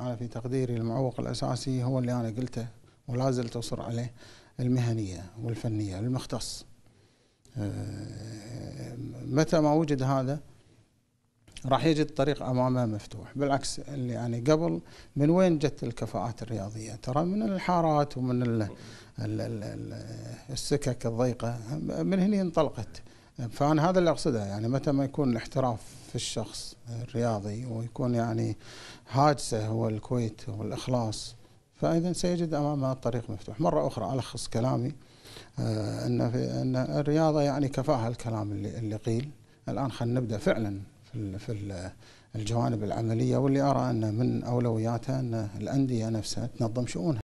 انا في تقديري المعوق الاساسي هو اللي انا قلته ولا زلت اصر عليه المهنيه والفنيه المختص آه، متى ما وجد هذا راح يجد الطريق امامه مفتوح بالعكس اللي يعني قبل من وين جت الكفاءات الرياضيه ترى من الحارات ومن ال السكك الضيقه من هنا انطلقت فانا هذا اللي اقصده يعني متى ما يكون الاحتراف في الشخص الرياضي ويكون يعني هاجسه هو الكويت والاخلاص فاذا سيجد امامه الطريق مفتوح مره اخرى الخص كلامي آه، ان في ان الرياضه يعني كفاها الكلام اللي, اللي قيل الان خلينا نبدا فعلا في في الجوانب العمليه واللي ارى ان من اولوياتها ان الانديه نفسها تنظم شؤونها